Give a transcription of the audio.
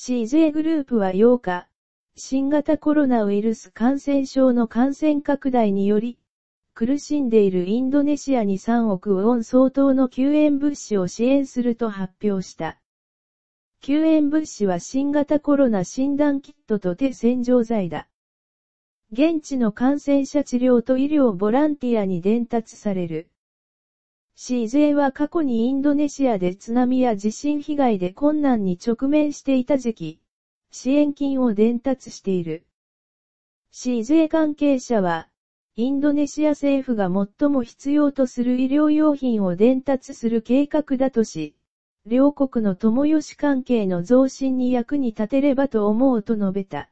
CJ グループは8日、新型コロナウイルス感染症の感染拡大により、苦しんでいるインドネシアに3億ウォン相当の救援物資を支援すると発表した。救援物資は新型コロナ診断キットと手洗浄剤だ。現地の感染者治療と医療ボランティアに伝達される。CJ は過去にインドネシアで津波や地震被害で困難に直面していた時期、支援金を伝達している。CJ 関係者は、インドネシア政府が最も必要とする医療用品を伝達する計画だとし、両国の友吉関係の増進に役に立てればと思うと述べた。